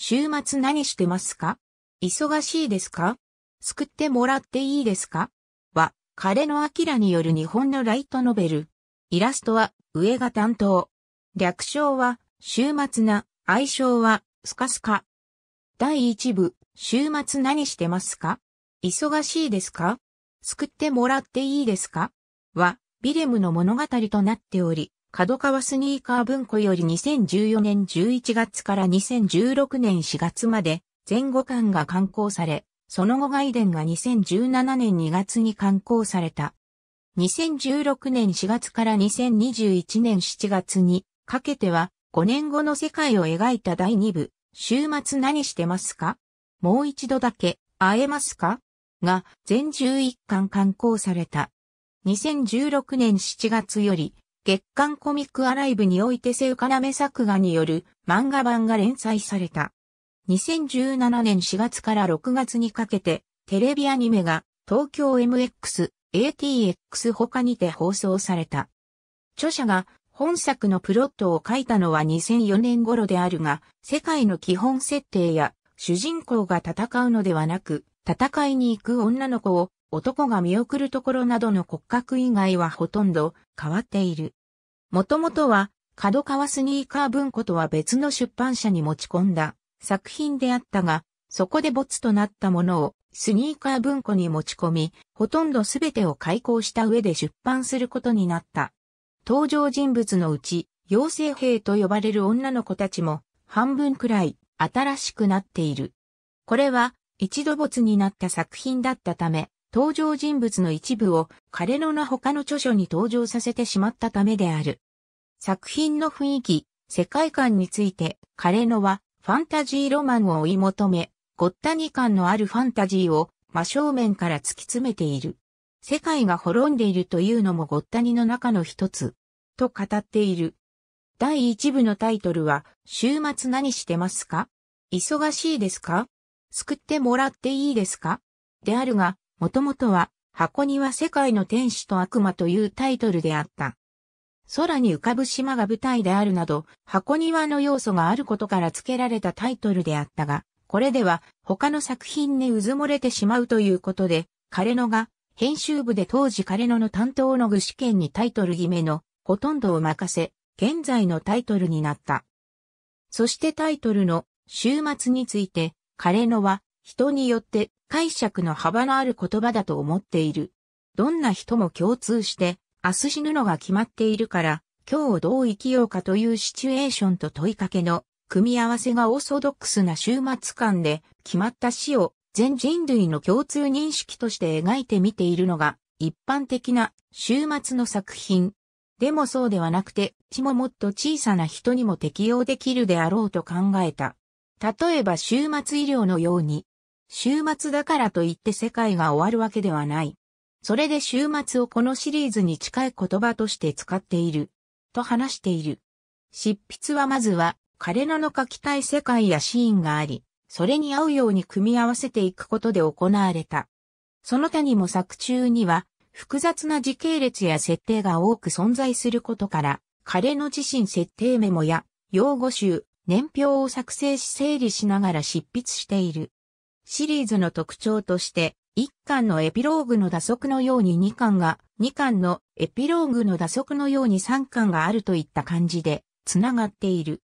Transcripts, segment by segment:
週末何してますか忙しいですか救ってもらっていいですかは、彼のアキラによる日本のライトノベル。イラストは、上が担当。略称は、週末な、愛称は、スカスカ。第1部、週末何してますか忙しいですか救ってもらっていいですかは、ビレムの物語となっており、角川スニーカー文庫より2014年11月から2016年4月まで前後巻が刊行され、その後外伝が2017年2月に刊行された。2016年4月から2021年7月にかけては5年後の世界を描いた第2部、週末何してますかもう一度だけ会えますかが全11巻刊行された。2016年7月より月刊コミックアライブにおいてセウカナメ作画による漫画版が連載された。2017年4月から6月にかけて、テレビアニメが東京 MX、ATX 他にて放送された。著者が本作のプロットを書いたのは2004年頃であるが、世界の基本設定や主人公が戦うのではなく、戦いに行く女の子を男が見送るところなどの骨格以外はほとんど変わっている。もともとは、角川スニーカー文庫とは別の出版社に持ち込んだ作品であったが、そこで没となったものをスニーカー文庫に持ち込み、ほとんどすべてを開講した上で出版することになった。登場人物のうち、妖精兵と呼ばれる女の子たちも半分くらい新しくなっている。これは一度没になった作品だったため、登場人物の一部を彼の名他の著書に登場させてしまったためである。作品の雰囲気、世界観について、彼のはファンタジーロマンを追い求め、ごったに感のあるファンタジーを真正面から突き詰めている。世界が滅んでいるというのもごったにの中の一つ、と語っている。第一部のタイトルは、週末何してますか忙しいですか救ってもらっていいですかであるが、もともとは、箱庭世界の天使と悪魔というタイトルであった。空に浮かぶ島が舞台であるなど、箱庭の要素があることから付けられたタイトルであったが、これでは他の作品にうずもれてしまうということで、彼のが編集部で当時彼のの担当の具試験にタイトル決めのほとんどを任せ、現在のタイトルになった。そしてタイトルの週末について、彼のは人によって解釈の幅のある言葉だと思っている。どんな人も共通して、明日死ぬのが決まっているから、今日をどう生きようかというシチュエーションと問いかけの組み合わせがオーソドックスな終末感で、決まった死を全人類の共通認識として描いてみているのが、一般的な終末の作品。でもそうではなくて、死ももっと小さな人にも適用できるであろうと考えた。例えば終末医療のように、週末だからといって世界が終わるわけではない。それで週末をこのシリーズに近い言葉として使っている。と話している。執筆はまずは、彼らの書きたい世界やシーンがあり、それに合うように組み合わせていくことで行われた。その他にも作中には、複雑な時系列や設定が多く存在することから、彼の自身設定メモや、用語集、年表を作成し整理しながら執筆している。シリーズの特徴として、1巻のエピローグの打足のように2巻が、2巻のエピローグの打足のように3巻があるといった感じで、つながっている。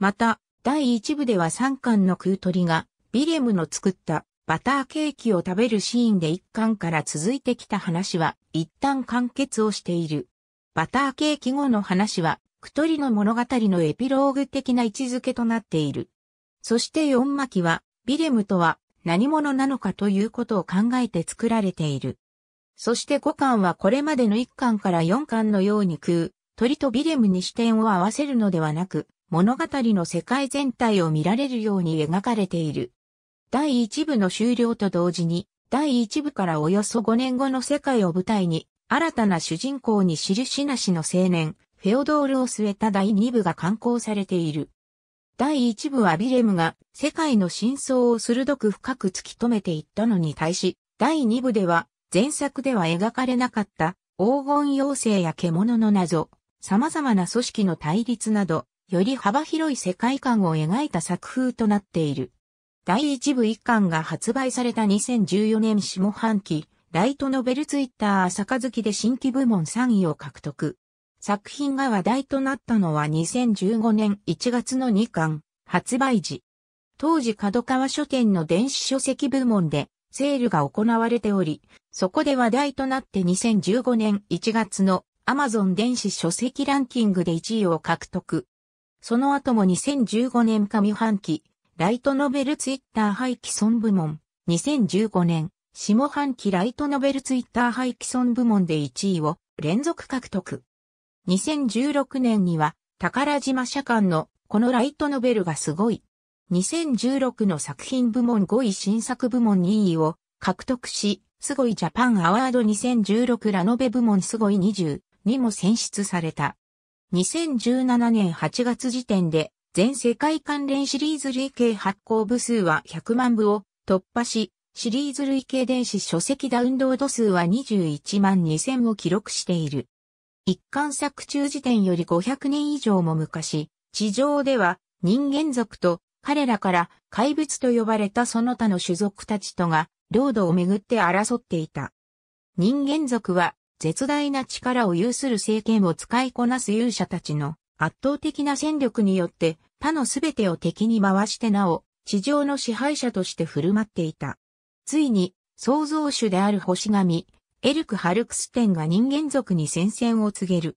また、第1部では3巻の空取りが、ビレムの作ったバターケーキを食べるシーンで1巻から続いてきた話は、一旦完結をしている。バターケーキ後の話は、クトリの物語のエピローグ的な位置づけとなっている。そして4巻は、ビレムとは何者なのかということを考えて作られている。そして5巻はこれまでの1巻から4巻のように食う、鳥とビレムに視点を合わせるのではなく、物語の世界全体を見られるように描かれている。第1部の終了と同時に、第1部からおよそ5年後の世界を舞台に、新たな主人公に印なしの青年、フェオドールを据えた第2部が刊行されている。第一部はビレムが世界の真相を鋭く深く突き止めていったのに対し、第二部では前作では描かれなかった黄金妖精や獣の謎、様々な組織の対立など、より幅広い世界観を描いた作風となっている。第一部一巻が発売された2014年下半期、ライトノベルツイッター朝月で新規部門3位を獲得。作品が話題となったのは2015年1月の2巻発売時。当時角川書店の電子書籍部門でセールが行われており、そこで話題となって2015年1月の Amazon 電子書籍ランキングで1位を獲得。その後も2015年上半期、ライトノベルツイッター廃棄損部門、2015年、下半期ライトノベルツイッター廃棄損部門で1位を連続獲得。2016年には、宝島社館のこのライトノベルがすごい。2016の作品部門5位新作部門2位を獲得し、すごいジャパンアワード2016ラノベ部門すごい20にも選出された。2017年8月時点で全世界関連シリーズ累計発行部数は100万部を突破し、シリーズ累計電子書籍ダウンロード数は21万2000を記録している。一貫作中時点より500年以上も昔、地上では人間族と彼らから怪物と呼ばれたその他の種族たちとが領土をめぐって争っていた。人間族は絶大な力を有する政権を使いこなす勇者たちの圧倒的な戦力によって他のすべてを敵に回してなお地上の支配者として振る舞っていた。ついに創造主である星神、エルク・ハルクステンが人間族に戦線を告げる。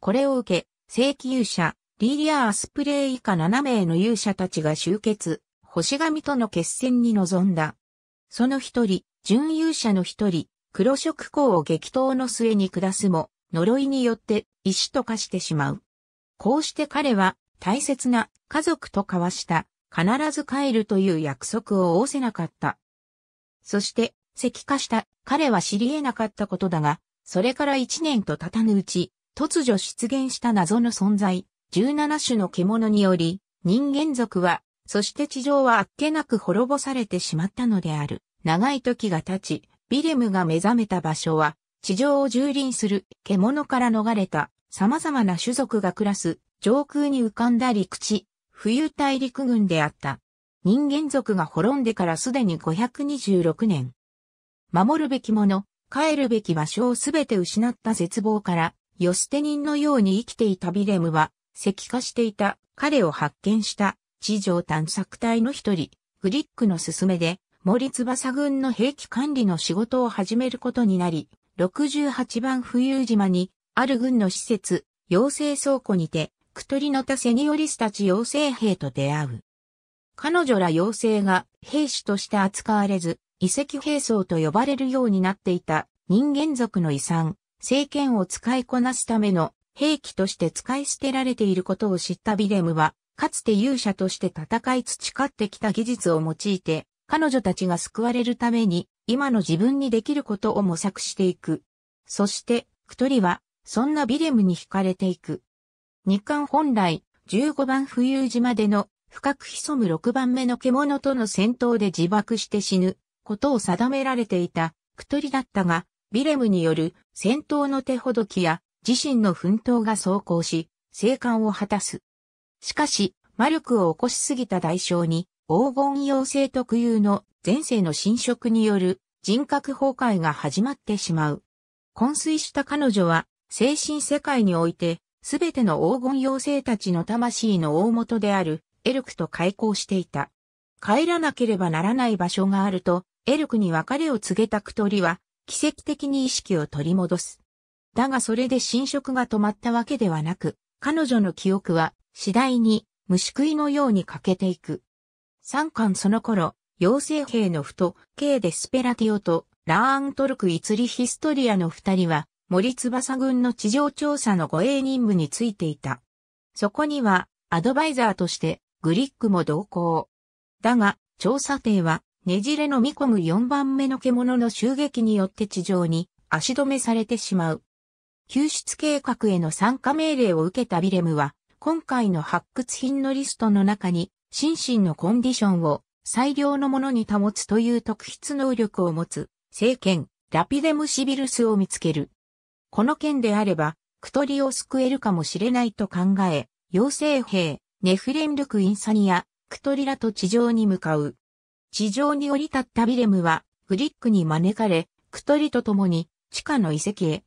これを受け、正規勇者、リーリア・アスプレイ以下7名の勇者たちが集結、星神との決戦に臨んだ。その一人、準勇者の一人、黒色光を激闘の末に下すも、呪いによって石と化してしまう。こうして彼は大切な家族と交わした必ず帰るという約束を仰せなかった。そして石化した、彼は知り得なかったことだが、それから一年と経たぬうち、突如出現した謎の存在、17種の獣により、人間族は、そして地上はあっけなく滅ぼされてしまったのである。長い時が経ち、ビレムが目覚めた場所は、地上を蹂躙する獣から逃れた様々な種族が暮らす上空に浮かんだ陸地、冬大陸軍であった。人間族が滅んでからすでに526年、守るべきもの、帰るべき場所をすべて失った絶望から、ヨステニンのように生きていたビレムは、石化していた彼を発見した地上探索隊の一人、グリックの勧めで、森翼軍の兵器管理の仕事を始めることになり、68番浮遊島に、ある軍の施設、養成倉庫にて、クトリノタセニオリスたち養成兵と出会う。彼女ら養成が兵士として扱われず、遺跡兵装と呼ばれるようになっていた人間族の遺産、政権を使いこなすための兵器として使い捨てられていることを知ったビレムは、かつて勇者として戦い培ってきた技術を用いて、彼女たちが救われるために、今の自分にできることを模索していく。そして、クトリは、そんなビレムに惹かれていく。日韓本来、15番浮遊時までの深く潜む6番目の獣との戦闘で自爆して死ぬことを定められていた、クトリだったが、ビレムによる戦闘の手ほどきや自身の奮闘が走行し、生還を果たす。しかし、魔力を起こしすぎた代償に、黄金妖精特有の前世の侵食による人格崩壊が始まってしまう。昏睡した彼女は、精神世界において、すべての黄金妖精たちの魂の大元である、エルクと開口していた。帰らなければならない場所があると、エルクに別れを告げたクトリは、奇跡的に意識を取り戻す。だがそれで侵食が止まったわけではなく、彼女の記憶は次第に虫食いのように欠けていく。三巻その頃、妖精兵のふと、ケーデスペラティオとラーントルク・イツリ・ヒストリアの二人は、森翼軍の地上調査の護衛任務についていた。そこには、アドバイザーとして、グリックも同行。だが、調査艇は、ねじれのみ込む4番目の獣の襲撃によって地上に足止めされてしまう。救出計画への参加命令を受けたビレムは、今回の発掘品のリストの中に、心身のコンディションを最良のものに保つという特筆能力を持つ、聖剣、ラピデムシビルスを見つける。この剣であれば、クトリを救えるかもしれないと考え、妖精兵、ネフレンルク・インサニア、クトリラと地上に向かう。地上に降り立ったビレムは、フリックに招かれ、クトリと共に地下の遺跡へ。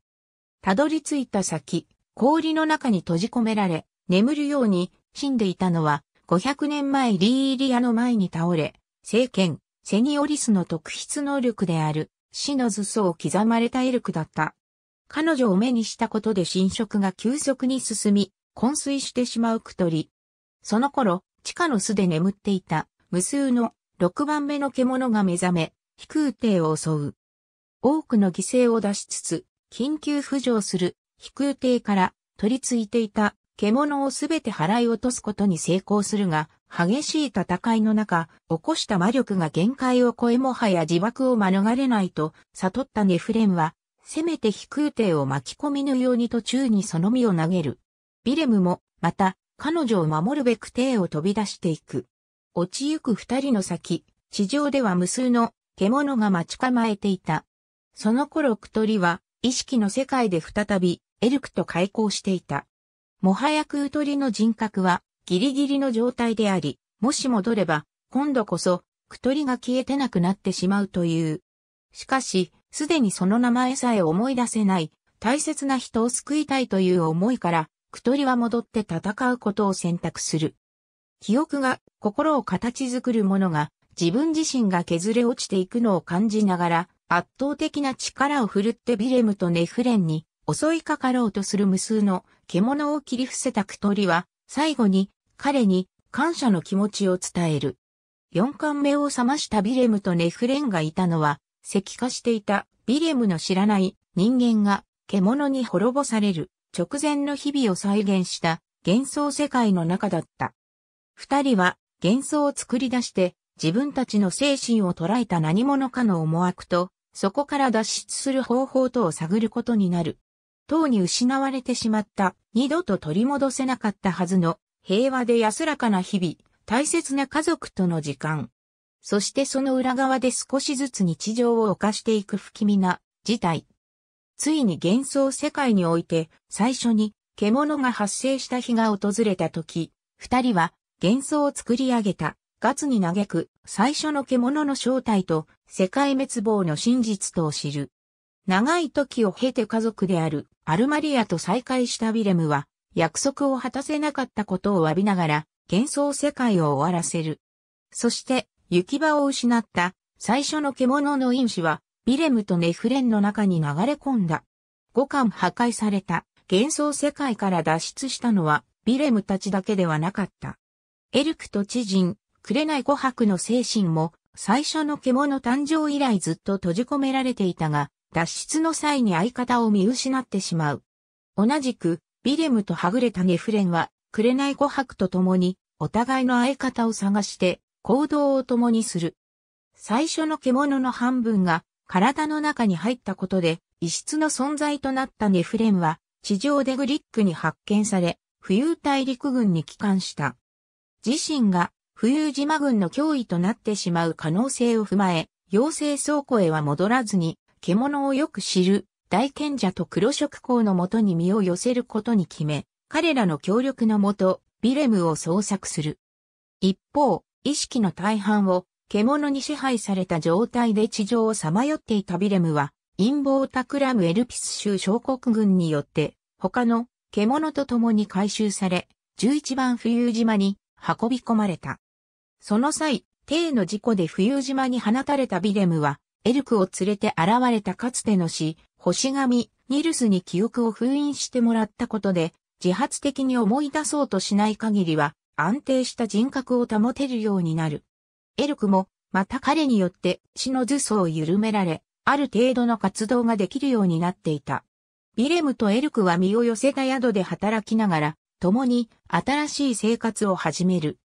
たどり着いた先、氷の中に閉じ込められ、眠るように死んでいたのは、500年前リーリアの前に倒れ、聖剣、セニオリスの特筆能力である、死の図層を刻まれたエルクだった。彼女を目にしたことで侵食が急速に進み、昏睡してしまうクトリ。その頃、地下の巣で眠っていた無数の6番目の獣が目覚め、飛空艇を襲う。多くの犠牲を出しつつ、緊急浮上する飛空艇から取り付いていた獣をすべて払い落とすことに成功するが、激しい戦いの中、起こした魔力が限界を超えもはや自爆を免れないと悟ったネフレンは、せめて飛空艇を巻き込みぬように途中にその身を投げる。ビレムも、また、彼女を守るべく艇を飛び出していく。落ちゆく二人の先、地上では無数の獣が待ち構えていた。その頃クトリは意識の世界で再びエルクと開口していた。もはやクートリの人格はギリギリの状態であり、もし戻れば今度こそクトリが消えてなくなってしまうという。しかし、すでにその名前さえ思い出せない大切な人を救いたいという思いから、クトリは戻って戦うことを選択する。記憶が心を形作るものが自分自身が削れ落ちていくのを感じながら圧倒的な力を振るってビレムとネフレンに襲いかかろうとする無数の獣を切り伏せたくとりは最後に彼に感謝の気持ちを伝える。四巻目を覚ましたビレムとネフレンがいたのは石化していたビレムの知らない人間が獣に滅ぼされる直前の日々を再現した幻想世界の中だった。二人は幻想を作り出して自分たちの精神を捉えた何者かの思惑と、そこから脱出する方法とを探ることになる。とうに失われてしまった、二度と取り戻せなかったはずの、平和で安らかな日々、大切な家族との時間。そしてその裏側で少しずつ日常を犯していく不気味な事態。ついに幻想世界において、最初に獣が発生した日が訪れた時、二人は幻想を作り上げた、ガツに嘆く、最初の獣の正体と、世界滅亡の真実とを知る。長い時を経て家族である、アルマリアと再会したビレムは、約束を果たせなかったことを詫びながら、幻想世界を終わらせる。そして、行き場を失った、最初の獣の因子は、ビレムとネフレンの中に流れ込んだ。五感破壊された、幻想世界から脱出したのは、ビレムたちだけではなかった。エルクと知人、い琥珀の精神も、最初の獣誕生以来ずっと閉じ込められていたが、脱出の際に相方を見失ってしまう。同じく、ビレムとはぐれたネフレンは、い琥珀と共に、お互いの相方を探して、行動を共にする。最初の獣の半分が、体の中に入ったことで、異質の存在となったネフレンは、地上でグリックに発見され、浮遊大陸軍に帰還した。自身が浮遊島軍の脅威となってしまう可能性を踏まえ、妖精倉庫へは戻らずに、獣をよく知る大賢者と黒色光のもとに身を寄せることに決め、彼らの協力のもと、ビレムを捜索する。一方、意識の大半を獣に支配された状態で地上をさまよっていたビレムは、陰謀を企むエルピス州小国軍によって、他の獣と共に回収され、11番浮遊島に運び込まれた。その際、帝の事故で冬島に放たれたビレムは、エルクを連れて現れたかつての死、星神、ニルスに記憶を封印してもらったことで、自発的に思い出そうとしない限りは、安定した人格を保てるようになる。エルクも、また彼によって死の頭層を緩められ、ある程度の活動ができるようになっていた。ビレムとエルクは身を寄せた宿で働きながら、共に新しい生活を始める。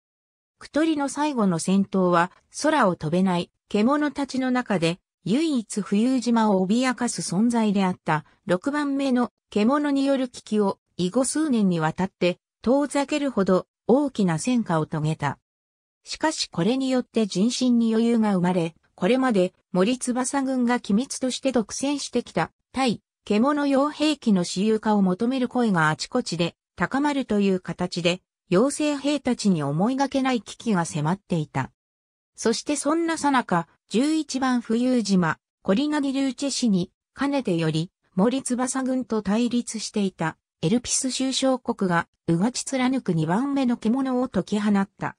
クトリの最後の戦闘は空を飛べない獣たちの中で唯一浮遊島を脅かす存在であった6番目の獣による危機を以後数年にわたって遠ざけるほど大きな戦果を遂げた。しかしこれによって人心に余裕が生まれ、これまで森翼軍が機密として独占してきた対獣用兵器の私有化を求める声があちこちで高まるという形で、妖精兵たちに思いがけない危機が迫っていた。そしてそんなさなか、11番裕島、コリナディ・ルーチェ氏に、かねてより、森翼軍と対立していた、エルピス州小国が、うがち貫く2番目の獣を解き放った。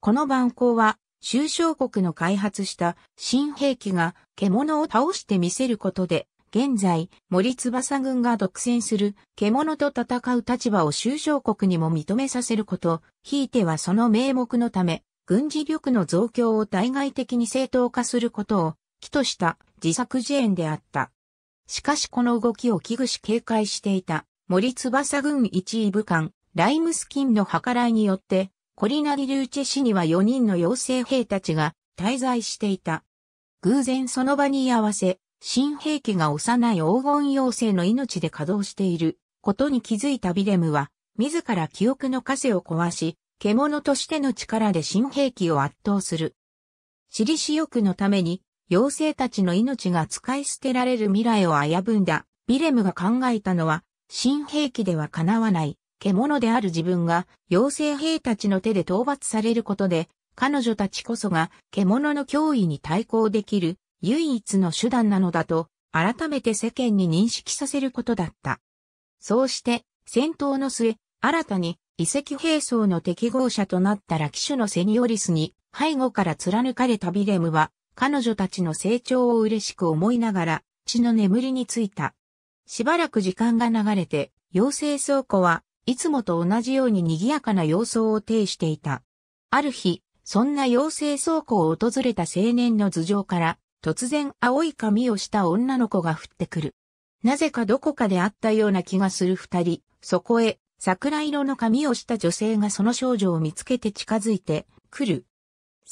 この蛮行は、州小国の開発した新兵器が獣を倒してみせることで現在、森翼軍が独占する獣と戦う立場を終章国にも認めさせること、ひいてはその名目のため、軍事力の増強を対外的に正当化することを、起とした自作自演であった。しかしこの動きを危惧し警戒していた、森翼軍一位武官、ライムスキンの計らいによって、コリナリ・ルーチェ市には4人の妖精兵たちが滞在していた。偶然その場に居合わせ、新兵器が幼い黄金妖精の命で稼働していることに気づいたビレムは、自ら記憶の枷を壊し、獣としての力で新兵器を圧倒する。私利私欲のために、妖精たちの命が使い捨てられる未来を危ぶんだ、ビレムが考えたのは、新兵器では叶わない、獣である自分が、妖精兵たちの手で討伐されることで、彼女たちこそが、獣の脅威に対抗できる、唯一の手段なのだと、改めて世間に認識させることだった。そうして、戦闘の末、新たに遺跡兵装の適合者となったラキシュのセニオリスに背後から貫かれたビレムは、彼女たちの成長を嬉しく思いながら、血の眠りについた。しばらく時間が流れて、妖精倉庫はいつもと同じように賑やかな様相を呈していた。ある日、そんな妖精倉庫を訪れた青年の頭上から、突然青い髪をした女の子が降ってくる。なぜかどこかで会ったような気がする二人、そこへ、桜色の髪をした女性がその少女を見つけて近づいて、来る。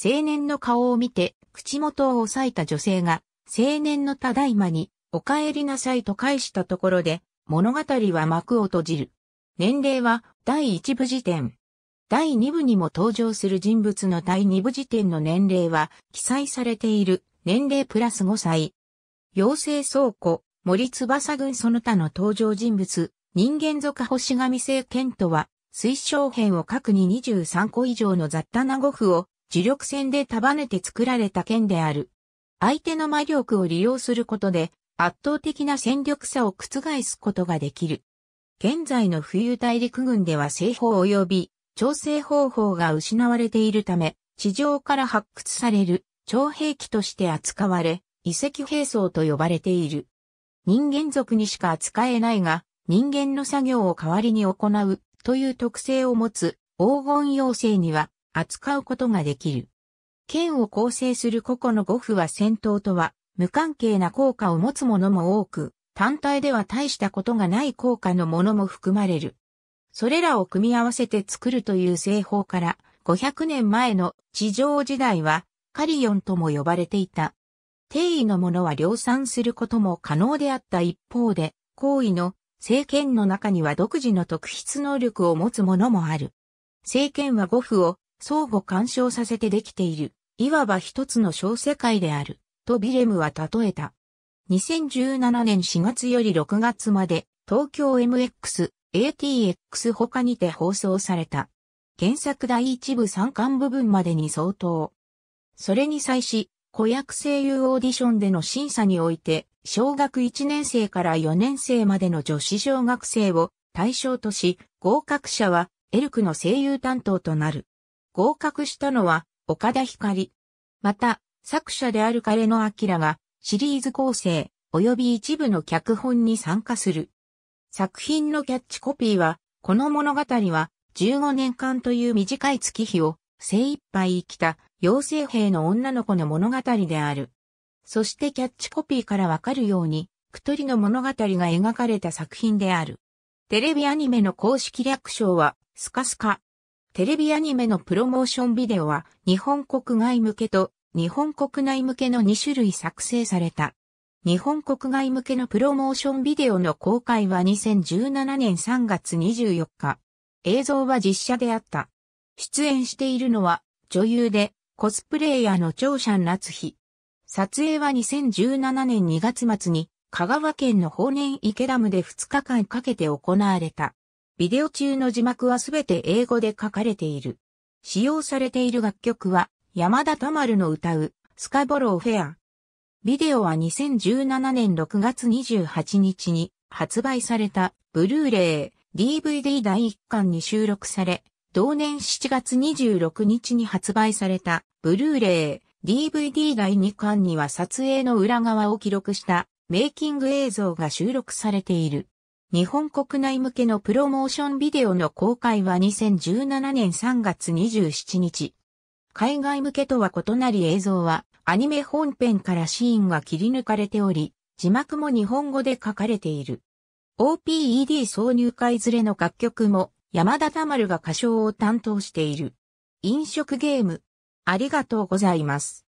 青年の顔を見て、口元を押さえた女性が、青年のただいまに、お帰りなさいと返したところで、物語は幕を閉じる。年齢は第一部時点。第2部にも登場する人物の第2部時点の年齢は記載されている年齢プラス5歳。妖精倉庫、森翼軍その他の登場人物、人間族星神聖剣とは、推奨編を各に23個以上の雑多な語符を磁力線で束ねて作られた剣である。相手の魔力を利用することで圧倒的な戦力差を覆すことができる。現在の冬大陸軍では製法及び調整方法が失われているため、地上から発掘される徴兵器として扱われ、遺跡兵装と呼ばれている。人間族にしか扱えないが、人間の作業を代わりに行うという特性を持つ黄金妖精には扱うことができる。剣を構成する個々の五符は戦闘とは無関係な効果を持つものも多く、単体では大したことがない効果のものも含まれる。それらを組み合わせて作るという製法から500年前の地上時代はカリオンとも呼ばれていた。定位のものは量産することも可能であった一方で、行為の政権の中には独自の特筆能力を持つものもある。政権は語譜を相互干渉させてできている、いわば一つの小世界である、とビレムは例えた。2017年4月より6月まで、東京 MX、ATX 他にて放送された。原作第一部3巻部分までに相当。それに際し、子役声優オーディションでの審査において、小学1年生から4年生までの女子小学生を対象とし、合格者はエルクの声優担当となる。合格したのは岡田光。また、作者である彼の明がシリーズ構成及び一部の脚本に参加する。作品のキャッチコピーは、この物語は15年間という短い月日を精一杯生きた妖精兵の女の子の物語である。そしてキャッチコピーからわかるように、くとりの物語が描かれた作品である。テレビアニメの公式略称は、スカスカ。テレビアニメのプロモーションビデオは、日本国外向けと、日本国内向けの2種類作成された。日本国外向けのプロモーションビデオの公開は2017年3月24日。映像は実写であった。出演しているのは、女優でコスプレイヤーの長者夏日。撮影は2017年2月末に香川県の法然池ダムで2日間かけて行われた。ビデオ中の字幕はすべて英語で書かれている。使用されている楽曲は山田たまるの歌うスカボローフェア。ビデオは2017年6月28日に発売されたブルーレイ DVD 第1巻に収録され同年7月26日に発売されたブルーレイ DVD 第2巻には撮影の裏側を記録したメイキング映像が収録されている。日本国内向けのプロモーションビデオの公開は2017年3月27日。海外向けとは異なり映像はアニメ本編からシーンが切り抜かれており、字幕も日本語で書かれている。OPED 挿入会連れの楽曲も山田たまるが歌唱を担当している。飲食ゲーム。ありがとうございます。